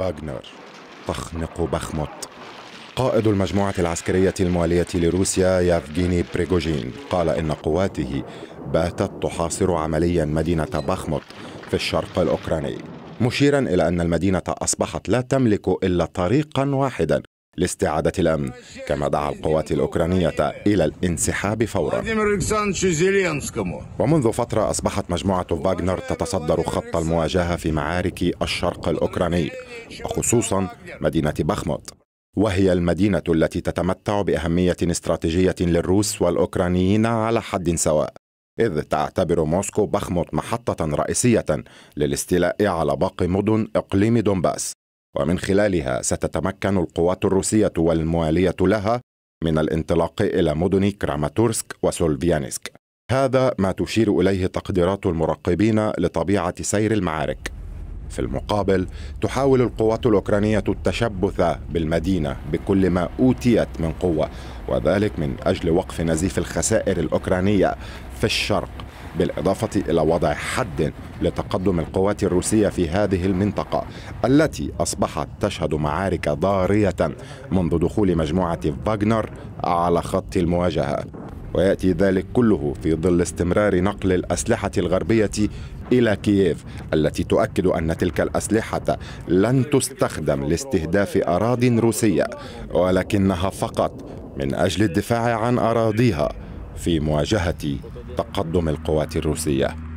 باغنر تخنق بخمط قائد المجموعة العسكرية الموالية لروسيا يافغيني بريغوجين قال إن قواته باتت تحاصر عمليا مدينة بخمط في الشرق الأوكراني مشيرا إلى أن المدينة أصبحت لا تملك إلا طريقا واحدا لاستعادة الأمن كما دعا القوات الأوكرانية إلى الانسحاب فورا ومنذ فترة أصبحت مجموعة فاغنر تتصدر خط المواجهة في معارك الشرق الأوكراني وخصوصا مدينة بخمط وهي المدينة التي تتمتع بأهمية استراتيجية للروس والأوكرانيين على حد سواء إذ تعتبر موسكو بخمط محطة رئيسية للاستيلاء على باقي مدن إقليم دونباس ومن خلالها ستتمكن القوات الروسية والموالية لها من الانطلاق إلى مدن كراماتورسك وسولفيانسك هذا ما تشير إليه تقديرات المراقبين لطبيعة سير المعارك في المقابل تحاول القوات الأوكرانية التشبث بالمدينة بكل ما أوتيت من قوة وذلك من أجل وقف نزيف الخسائر الأوكرانية في الشرق بالإضافة إلى وضع حد لتقدم القوات الروسية في هذه المنطقة التي أصبحت تشهد معارك ضارية منذ دخول مجموعة فاغنر على خط المواجهة وياتي ذلك كله في ظل استمرار نقل الاسلحه الغربيه الى كييف التي تؤكد ان تلك الاسلحه لن تستخدم لاستهداف اراض روسيه ولكنها فقط من اجل الدفاع عن اراضيها في مواجهه تقدم القوات الروسيه